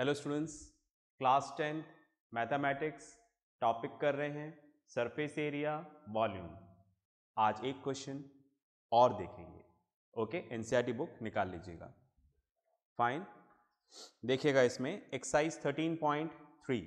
Hello students class tenth mathematics topic कर रहे हैं सरफेस एरिया वॉल्यूम आज एक क्वेश्चन और देखेंगे ओके एनसीईआरटी बुक निकाल लीजिएगा फाइन देखिएगा इसमें एक्साइज 13.3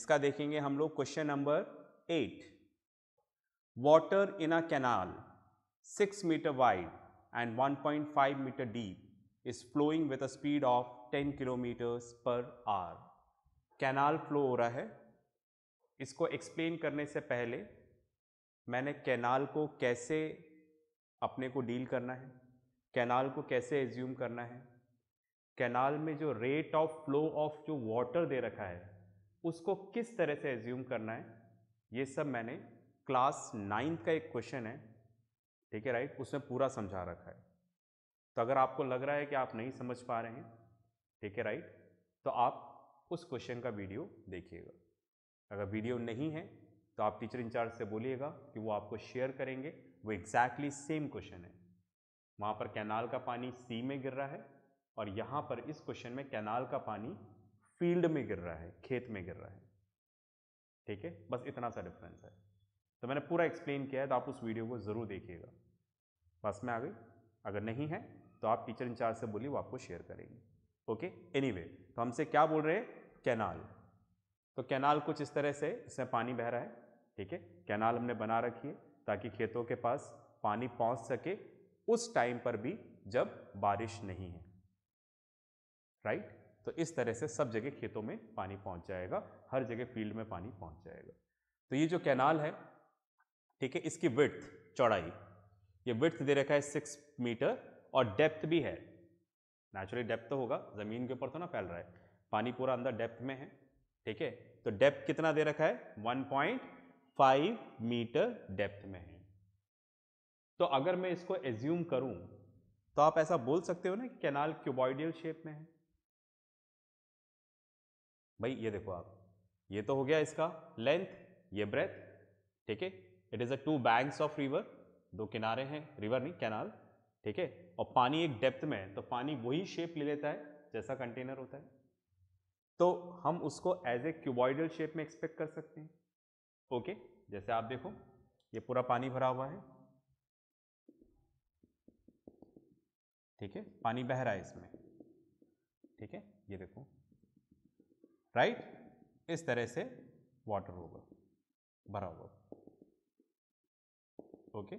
इसका देखेंगे हम लोग question number eight water in a canal six metre wide and 1.5 metre deep is flowing with a speed of 10 kilometers per hour. Canal flow हो रहा है इसको एक्सप्लेन करने से पहले मैंने कैनाल को कैसे अपने को डील करना है कैनाल को कैसे एज्यूम करना है कैनाल में जो रेट ऑफ फ्लो ऑफ जो वाटर दे रखा है उसको किस तरह से एज्यूम करना है ये सब मैंने क्लास नाइन्थ का एक क्वेश्चन है ठीक है राइट उसमें पूरा समझा रखा है तो अगर आपको लग रहा है कि आप नहीं समझ पा रहे हैं ठीक है राइट तो आप उस क्वेश्चन का वीडियो देखिएगा अगर वीडियो नहीं है तो आप टीचर इंचार्ज से बोलिएगा कि वो आपको शेयर करेंगे वो एग्जैक्टली सेम क्वेश्चन है वहाँ पर कैनाल का पानी सी में गिर रहा है और यहाँ पर इस क्वेश्चन में कैनाल का पानी फील्ड में गिर रहा है खेत में गिर रहा है ठीक है बस इतना सा डिफरेंस है तो मैंने पूरा एक्सप्लेन किया है तो आप उस वीडियो को ज़रूर देखिएगा बस में आ गई अगर नहीं है तो आप टीचर इंचार्ज से बोलिए वो आपको शेयर करेंगे ओके एनी तो हमसे क्या बोल रहे हैं कैनाल तो कैनाल कुछ इस तरह से इसमें पानी बह रहा है ठीक है कैनाल हमने बना रखी है ताकि खेतों के पास पानी पहुंच सके उस टाइम पर भी जब बारिश नहीं है राइट तो इस तरह से सब जगह खेतों में पानी पहुंच जाएगा हर जगह फील्ड में पानी पहुंच जाएगा तो ये जो कैनाल है ठीक है इसकी विथ चौड़ाई ये विथ दे रखा है सिक्स मीटर और डेप्थ भी है नेचुरली डेप्थ तो होगा ज़मीन के ऊपर तो ना फैल रहा है पानी पूरा अंदर डेप्थ में है ठीक है तो डेप्थ कितना दे रखा है 1.5 मीटर डेप्थ में है तो अगर मैं इसको एज्यूम करूं तो आप ऐसा बोल सकते हो ना कि कैनाल क्यूबॉइडियल शेप में है भाई ये देखो आप ये तो हो गया इसका लेंथ ये ब्रेथ ठीक है it is a two banks of river दो किनारे हैं रिवर नहीं कैनाल ठीक है और पानी एक डेप्थ में है तो पानी वही शेप ले लेता है जैसा कंटेनर होता है तो हम उसको एज ए क्यूबॉइडल शेप में एक्सपेक्ट कर सकते हैं ओके जैसे आप देखो ये पूरा पानी भरा हुआ है ठीक है पानी बह रहा है इसमें ठीक है ये देखो राइट इस तरह से वाटर होगा भरा होगा ओके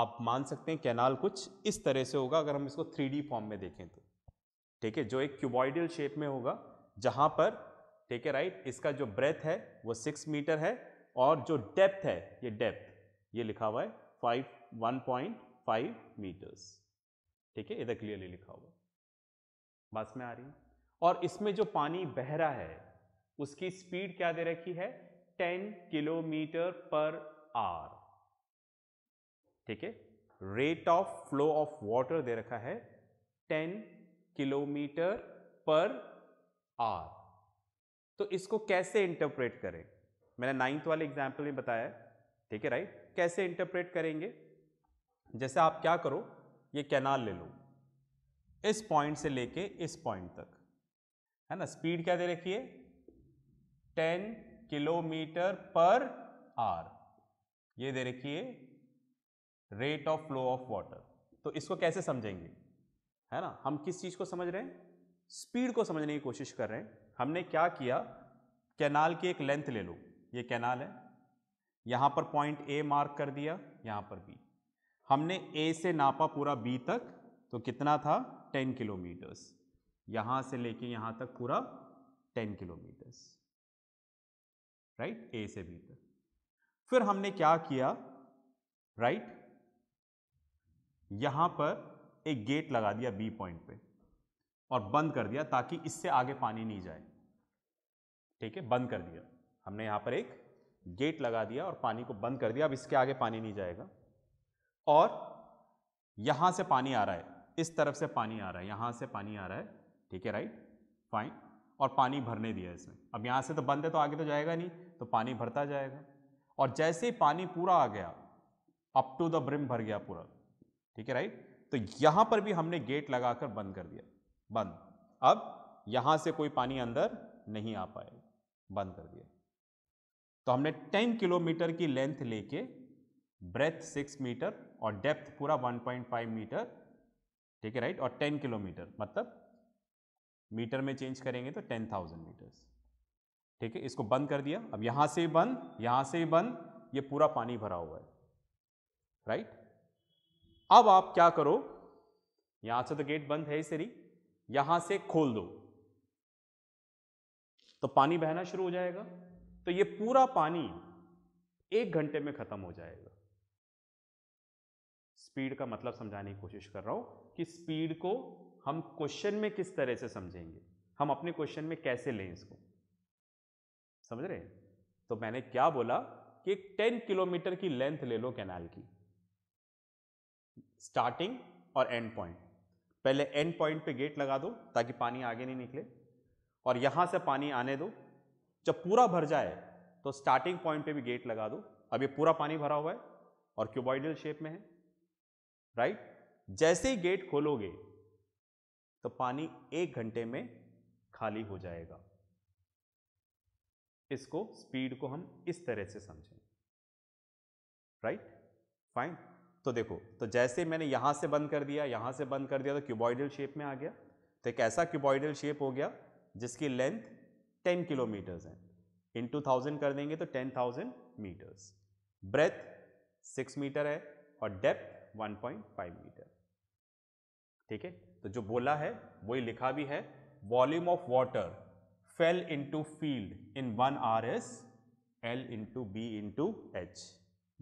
आप मान सकते हैं कैनाल कुछ इस तरह से होगा अगर हम इसको थ्री फॉर्म में देखें तो ठीक है जो एक क्यूबॉइडल शेप में होगा जहाँ पर ठीक है राइट इसका जो ब्रेथ है वो सिक्स मीटर है और जो डेप्थ है ये डेप्थ ये लिखा हुआ है five one point five metres ठीक है इधर क्लियरली लिखा हुआ बात में आ रही है और इसमें जो पानी बह रहा है उसकी स्पीड क्या दे रखी है टेन किलोमीटर पर आर ठीक है rate of flow of water दे रखा है 10 किलोमीटर पर आर तो इसको कैसे इंटरप्रेट करें मैंने नाइन्थ वाले एग्जाम्पल में बताया ठीक है राइट कैसे इंटरप्रेट करेंगे जैसे आप क्या करो ये कैनाल ले लो इस पॉइंट से लेके इस पॉइंट तक है ना स्पीड क्या दे रखी है टेन किलोमीटर पर आर ये दे रखी है rate of flow of water तो इसको कैसे समझेंगे है ना हम किस चीज़ को समझ रहे हैं स्पीड को समझने की कोशिश कर रहे हैं हमने क्या किया कैनाल की एक लेंथ ले लो ये कैनाल है यहाँ पर पॉइंट ए मार्क कर दिया यहाँ पर बी हमने ए से नापा पूरा बी तक तो कितना था 10 किलोमीटर्स यहाँ से लेके यहाँ तक पूरा 10 किलोमीटर्स राइट ए से बी तक फिर हमने क्या किया राइट right? यहां पर एक गेट लगा दिया बी पॉइंट पे और बंद कर दिया ताकि इससे आगे पानी नहीं जाए ठीक है बंद कर दिया हमने यहां पर एक गेट लगा दिया और पानी को बंद कर दिया अब इसके आगे पानी नहीं जाएगा और यहां से पानी आ रहा है इस तरफ से पानी आ रहा है यहां से पानी आ रहा है ठीक है राइट फाइन और पानी भरने दिया इसमें अब यहां से तो बंद है तो आगे तो जाएगा नहीं तो पानी भरता जाएगा और जैसे ही पानी पूरा आ गया अप टू द ब्रिम भर गया पूरा ठीक है राइट तो यहां पर भी हमने गेट लगाकर बंद कर दिया बंद अब यहां से कोई पानी अंदर नहीं आ पाएगा बंद कर दिया तो हमने 10 किलोमीटर की लेंथ लेके ब्रेथ 6 मीटर और डेप्थ पूरा 1.5 मीटर ठीक है राइट और 10 किलोमीटर मतलब मीटर में चेंज करेंगे तो 10,000 मीटर्स ठीक है इसको बंद कर दिया अब यहां से बंद यहां से बंद ये यह पूरा पानी भरा हुआ है राइट अब आप क्या करो यहां से तो गेट बंद है ही सरी यहां से खोल दो तो पानी बहना शुरू हो जाएगा तो ये पूरा पानी एक घंटे में खत्म हो जाएगा स्पीड का मतलब समझाने की कोशिश कर रहा हूं कि स्पीड को हम क्वेश्चन में किस तरह से समझेंगे हम अपने क्वेश्चन में कैसे लें इसको समझ रहे हैं तो मैंने क्या बोला कि 10 किलोमीटर की लेंथ ले लो कैनाल की स्टार्टिंग और एंड पॉइंट पहले एंड पॉइंट पे गेट लगा दो ताकि पानी आगे नहीं निकले और यहाँ से पानी आने दो जब पूरा भर जाए तो स्टार्टिंग पॉइंट पे भी गेट लगा दो अब ये पूरा पानी भरा हुआ है और क्यूबॉइडल शेप में है राइट जैसे ही गेट खोलोगे तो पानी एक घंटे में खाली हो जाएगा इसको स्पीड को हम इस तरह से समझें राइट फाइन तो देखो तो जैसे मैंने यहाँ से बंद कर दिया यहाँ से बंद कर दिया तो क्यूबॉइडल शेप में आ गया तो एक ऐसा क्यूबॉइडल शेप हो गया जिसकी लेंथ टेन किलोमीटर्स है इन टू थाउजेंड कर देंगे तो ten thousand metres breadth six metre है और depth one point five metre ठीक है तो जो बोला है वही लिखा भी है volume of water fell to field in one R S L into B into H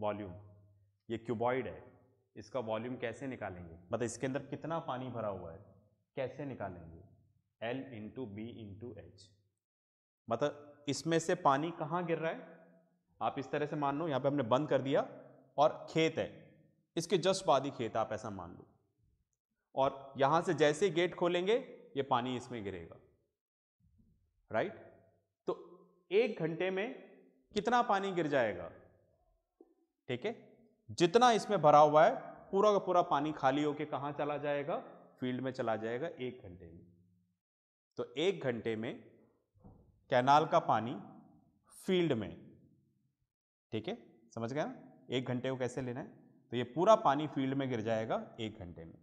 volume ये क्यूबॉइड है इसका वॉल्यूम कैसे निकालेंगे मतलब इसके अंदर कितना पानी भरा हुआ है कैसे निकालेंगे L into B into H मतलब इसमें से पानी कहाँ गिर रहा है आप इस तरह से मान लो यहाँ पे हमने बंद कर दिया और खेत है इसके जस्ट बाद ही खेत आप ऐसा मान लो और यहाँ से जैसे गेट खोलेंगे ये पानी इसमें गिरेगा राइट तो एक घंटे में कितना पानी गिर जाएगा ठीक है जितना इसमें भरा हुआ है पूरा का पूरा पानी खाली होके कहाँ चला जाएगा फील्ड में चला जाएगा एक घंटे में तो एक घंटे में कैनाल का पानी फील्ड में ठीक है समझ गए ना एक घंटे को कैसे लेना है तो ये पूरा पानी फील्ड में गिर जाएगा एक घंटे में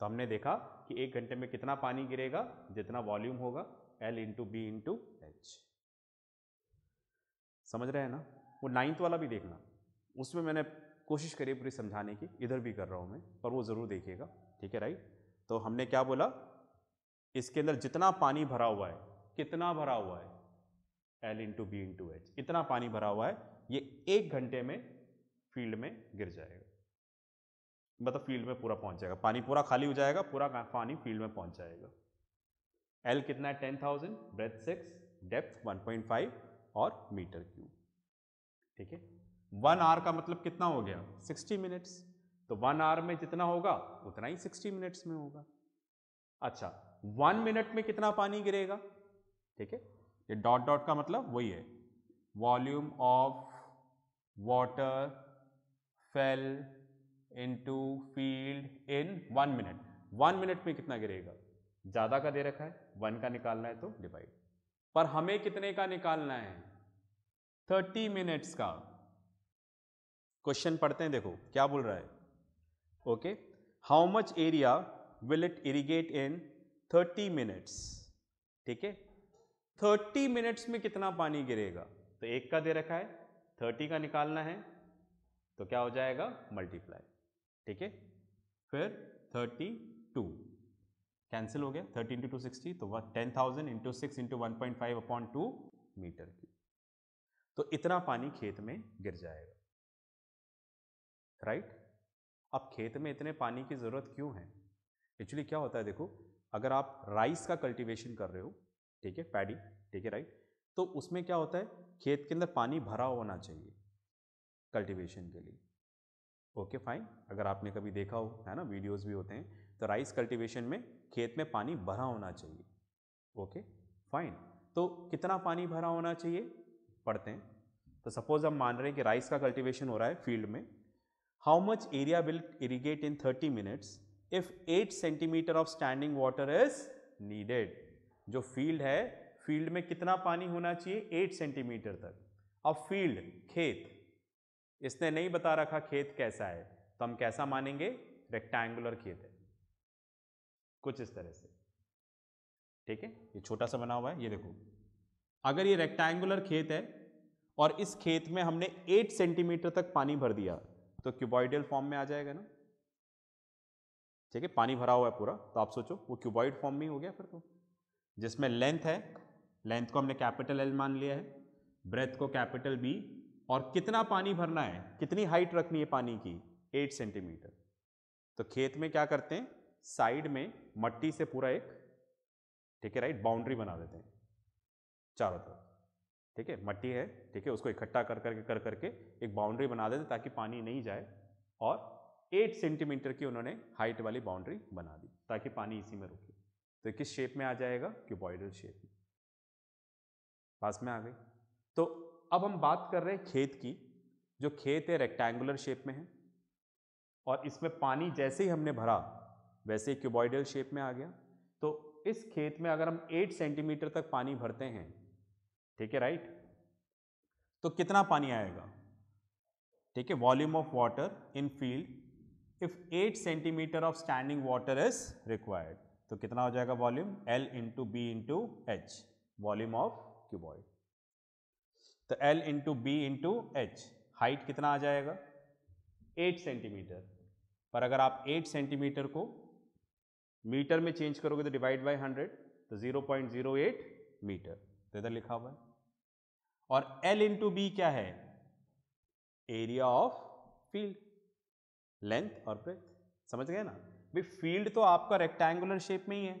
तो हमने देखा कि एक घंटे में कितना पानी गिरेगा जितना वॉल्यूम होगा L into B into H समझ रहे हैं ना वो नाइन्थ वाला भी देखना उसमें मैंने कोशिश करी पूरी समझाने की इधर भी कर रहा हूँ मैं पर वो ज़रूर देखिएगा ठीक है राइट तो हमने क्या बोला इसके अंदर जितना पानी भरा हुआ है कितना भरा हुआ है L into B into H इतना पानी भरा हुआ है ये एक घंटे में फील्ड में गिर जाएगा मतलब फील्ड में पूरा पहुंच जाएगा पानी पूरा खाली हो जाएगा पूरा पानी फील्ड में पहुंच जाएगा एल कितना है ten thousand breadth six depth one point five और मीटर क्यूब ठीक है वन आवर का मतलब कितना हो गया सिक्सटी मिनट्स तो वन आवर में जितना होगा उतना ही सिक्सटी मिनट्स में होगा अच्छा वन मिनट में कितना पानी गिरेगा ठीक है ये डॉट डॉट का मतलब वही है volume of water fell into field in one minute one minute में कितना गिरेगा ज़्यादा का दे रखा है वन का निकालना है तो डिवाइड पर हमें कितने का निकालना है थर्टी मिनट्स का क्वेश्चन पढ़ते हैं देखो क्या बोल रहा है okay how much area will it irrigate in thirty minutes ठीक है थर्टी मिनट्स में कितना पानी गिरेगा तो एक का दे रखा है थर्टी का निकालना है तो क्या हो जाएगा मल्टीप्लाई ठीक है फिर थर्टी टू कैंसिल हो गया थर्टी इंटू टू सिक्सटी तो वह ten thousand into six into one point five upon two metre की तो इतना पानी खेत में गिर जाएगा राइट अब खेत में इतने पानी की ज़रूरत क्यों है एक्चुअली क्या होता है देखो अगर आप राइस का कल्टीवेशन कर रहे हो ठीक है पैडी ठीक है राइट तो उसमें क्या होता है खेत के अंदर पानी भरा होना चाहिए कल्टीवेशन के लिए ओके फाइन अगर आपने कभी देखा हो है ना वीडियोस भी होते हैं तो राइस कल्टीवेशन में खेत में पानी भरा होना चाहिए ओके फाइन तो कितना पानी भरा होना चाहिए पढ़ते हैं तो सपोज़ हम मान रहे हैं कि राइस का कल्टीवेशन हो रहा है फील्ड में how much area will irrigate in 30 minutes if 8 centimetre of standing water is needed जो फील्ड है फील्ड में कितना पानी होना चाहिए 8 सेंटीमीटर तक अब फील्ड खेत इसने नहीं बता रखा खेत कैसा है तो हम कैसा मानेंगे रेक्टेंगुलर खेत है कुछ इस तरह से ठीक है ये छोटा सा बना हुआ है ये देखो अगर ये रेक्टेंगुलर खेत है और इस खेत में हमने 8 सेंटीमीटर तक पानी भर दिया तो क्यूबॉइडल फॉर्म में आ जाएगा ना ठीक है पानी भरा हुआ है पूरा तो आप सोचो वो क्यूबॉइड फॉर्म में ही हो गया फिर तो जिसमें लेंथ है लेंथ को हमने कैपिटल एल मान लिया है ब्रेथ को कैपिटल बी और कितना पानी भरना है कितनी हाइट रखनी है पानी की एट सेंटीमीटर तो खेत में क्या करते हैं साइड में मट्टी से पूरा एक ठीक है राइट बाउंड्री बना देते हैं चारों तरफ ठीक है मट्टी है ठीक है उसको इकट्ठा कर करके कर करके एक बाउंड्री बना देते ताकि पानी नहीं जाए और एट सेंटीमीटर की उन्होंने हाइट वाली बाउंड्री बना दी ताकि पानी इसी में रुके तो किस शेप में आ जाएगा क्यूबॉइडल शेप में पास में आ गई तो अब हम बात कर रहे हैं खेत की जो खेत है रेक्टेंगुलर शेप में है और इसमें पानी जैसे ही हमने भरा वैसे ही क्यूबॉइडल शेप में आ गया तो इस खेत में अगर हम 8 सेंटीमीटर तक पानी भरते हैं ठीक है राइट तो कितना पानी आएगा ठीक है volume of water in field if 8 centimetre of standing water is required तो कितना हो जाएगा volume L into B into H volume of cuboid तो L into B into H height कितना आ जाएगा 8 सेंटीमीटर पर अगर आप 8 सेंटीमीटर को मीटर में चेंज करोगे तो डिवाइड बाय 100 तो 0.08 मीटर तो इधर लिखा हुआ है और L इंटू बी क्या है एरिया ऑफ फील्ड लेंथ और ब्रेथ समझ गए ना भाई फील्ड तो आपका रेक्टेंगुलर शेप में ही है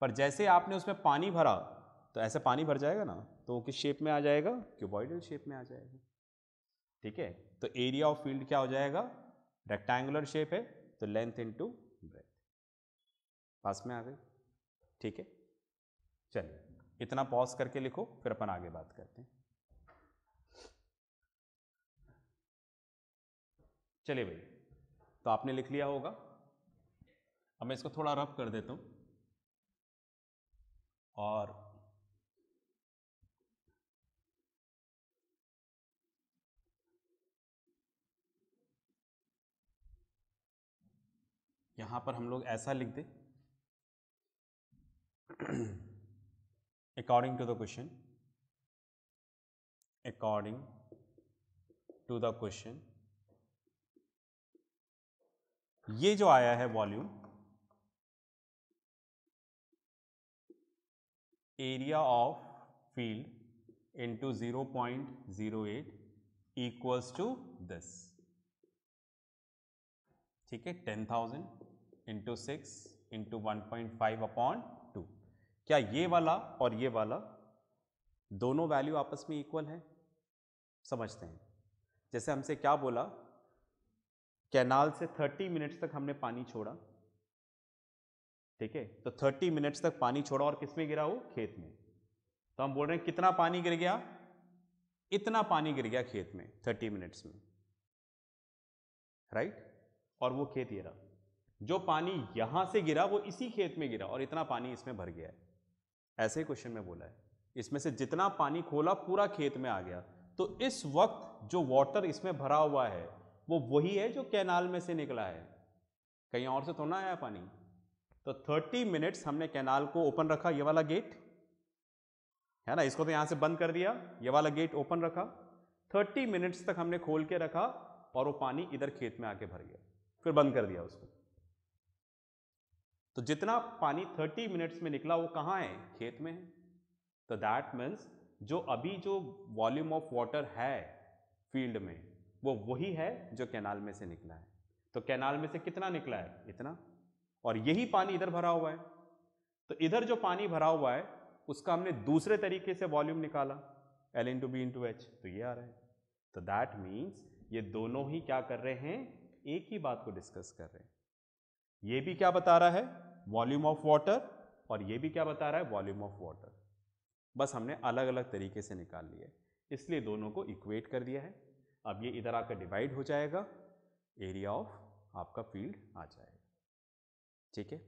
पर जैसे आपने उसमें पानी भरा तो ऐसे पानी भर जाएगा ना तो वो किस शेप में आ जाएगा क्यूबॉइडल शेप में आ जाएगा ठीक है तो एरिया ऑफ फील्ड क्या हो जाएगा रेक्टेंगुलर शेप है तो लेंथ इंटू ब्रेथ पास में आ गई ठीक है चलिए इतना पॉज करके लिखो फिर अपन आगे बात करते हैं चलिए भाई तो आपने लिख लिया होगा अब मैं इसको थोड़ा रफ कर देता हूं और यहां पर हम लोग ऐसा लिख दें according to the question according to the question ये जो आया है volume area of field into zero point zero eight equals to this ठीक है ten thousand into six into one point five upon क्या ये वाला और ये वाला दोनों वैल्यू आपस में इक्वल है समझते हैं जैसे हमसे क्या बोला कैनाल से 30 मिनट्स तक हमने पानी छोड़ा ठीक है तो 30 मिनट्स तक पानी छोड़ा और किसमें गिरा वो खेत में तो हम बोल रहे हैं कितना पानी गिर गया इतना पानी गिर गया खेत में 30 मिनट्स में राइट और वो खेत ये रहा जो पानी यहां से गिरा वो इसी खेत में गिरा और इतना पानी इसमें भर गया है ऐसे ही क्वेश्चन में बोला है इसमें से जितना पानी खोला पूरा खेत में आ गया तो इस वक्त जो वाटर इसमें भरा हुआ है वो वही है जो कैनाल में से निकला है कहीं और से तो ना आया पानी तो 30 मिनट्स हमने कैनाल को ओपन रखा ये वाला गेट है ना इसको तो यहां से बंद कर दिया ये वाला गेट ओपन रखा 30 मिनट्स तक हमने खोल के रखा और वो पानी इधर खेत में आके भर गया फिर बंद कर दिया उसको तो जितना पानी 30 मिनट्स में निकला वो कहाँ है खेत में है तो दैट मीन्स जो अभी जो वॉल्यूम ऑफ वाटर है फील्ड में वो वही है जो कैनाल में से निकला है तो कैनाल में से कितना निकला है इतना और यही पानी इधर भरा हुआ है तो इधर जो पानी भरा हुआ है उसका हमने दूसरे तरीके से वॉल्यूम निकाला L into B into H तो ये आ रहा है तो दैट मीन्स ये दोनों ही क्या कर रहे हैं एक ही बात को डिस्कस कर रहे हैं ये भी क्या बता रहा है वॉल्यूम ऑफ वाटर और ये भी क्या बता रहा है वॉल्यूम ऑफ वाटर बस हमने अलग अलग तरीके से निकाल लिया है इसलिए दोनों को इक्वेट कर दिया है अब ये इधर आकर डिवाइड हो जाएगा एरिया ऑफ आपका फील्ड आ जाएगा ठीक है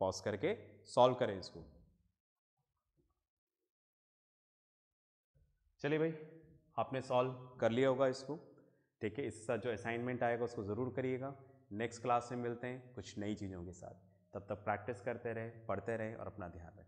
पॉज करके सॉल्व करें इसको चलिए भाई आपने सॉल्व कर लिया होगा इसको ठीक है इसका जो असाइनमेंट आएगा उसको ज़रूर करिएगा नेक्स्ट क्लास में मिलते हैं कुछ नई चीज़ों के साथ तब तक प्रैक्टिस करते रहें पढ़ते रहें और अपना ध्यान रखें